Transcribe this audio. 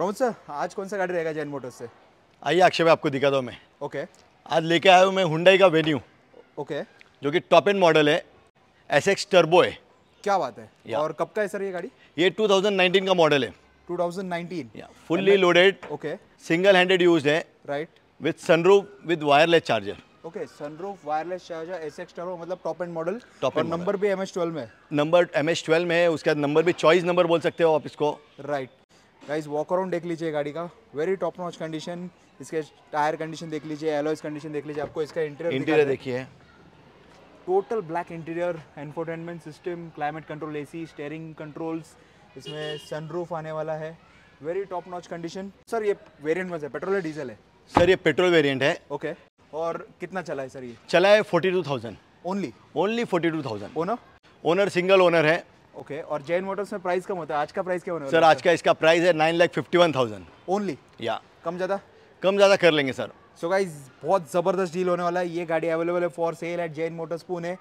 Pramod sir आज कौन सा गाड़ी रहेगा जैन मोटर्स से आइए अक्षय भाई आपको दिखा दो मैं ओके आज लेके आया हूँ मैं हुडाई का वेन्यू ओके जो कि टॉप एंड मॉडल है एस एक्स टर्बो है क्या बात है और कब का है सर ये गाड़ी ये 2019 का मॉडल है 2019 fully loaded okay single handed use है right with sunroof with wireless charger okay sunroof wireless charger S X turbo मतलब top end model top end number भी एम एस ट्वेल्व में नंबर एम एस ट्वेल्व में है बाद number भी choice number बोल सकते हो आप इसको राइट गाइज वॉक अराउंड देख लीजिए गाड़ी का वेरी टॉप नॉच कंडीशन इसके टायर कंडीशन देख लीजिए एलोइस कंडीशन देख लीजिए आपको इसका इंटीरियर इंटीरियर देखिए total black interior infotainment system climate control AC steering controls इसमें सनरूफ आने वाला है very top notch condition sir ये वेरियंट में है पेट्रोल है डीजल है सर ये पेट्रोल वेरियंट है ओके okay. और कितना चला है सर ये चला है forty two thousand only only forty two thousand owner owner single owner है ओके okay, और जैन मोटर्स में प्राइस कम होता है आज का प्राइस क्या होने सर आज का इसका प्राइस है nine lakh fifty one thousand only या कम ज़्यादा कम ज़्यादा कर लेंगे सर सो so गाइज बहुत ज़बरदस्त डील होने वाला है ये गाड़ी अवेलेबल है for sale at Jain motors Pune